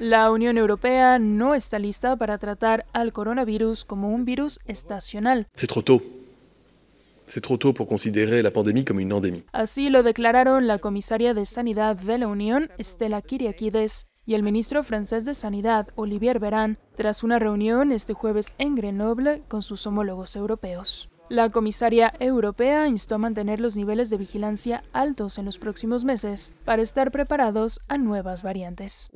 La Unión Europea no está lista para tratar al coronavirus como un virus estacional. C'est trop tôt. C'est trop tôt la pandémie comme une endémie. Así lo declararon la comisaria de Sanidad de la Unión, Estela Kyriakides, y el ministro francés de Sanidad, Olivier Véran, tras una reunión este jueves en Grenoble con sus homólogos europeos. La comisaria europea instó a mantener los niveles de vigilancia altos en los próximos meses para estar preparados a nuevas variantes.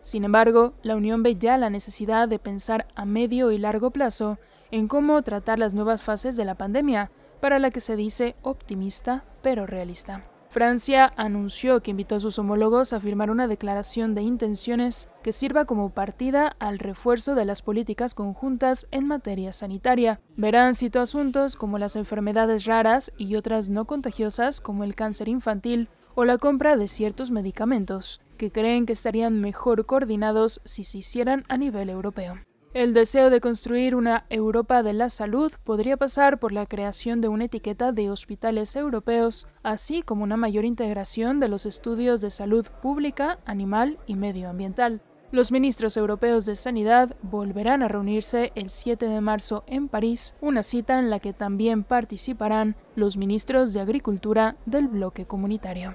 Sin embargo, la Unión ve ya la necesidad de pensar a medio y largo plazo en cómo tratar las nuevas fases de la pandemia, para la que se dice optimista pero realista. Francia anunció que invitó a sus homólogos a firmar una declaración de intenciones que sirva como partida al refuerzo de las políticas conjuntas en materia sanitaria. Verán citó asuntos como las enfermedades raras y otras no contagiosas como el cáncer infantil o la compra de ciertos medicamentos, que creen que estarían mejor coordinados si se hicieran a nivel europeo. El deseo de construir una Europa de la salud podría pasar por la creación de una etiqueta de hospitales europeos, así como una mayor integración de los estudios de salud pública, animal y medioambiental. Los ministros europeos de Sanidad volverán a reunirse el 7 de marzo en París, una cita en la que también participarán los ministros de Agricultura del bloque comunitario.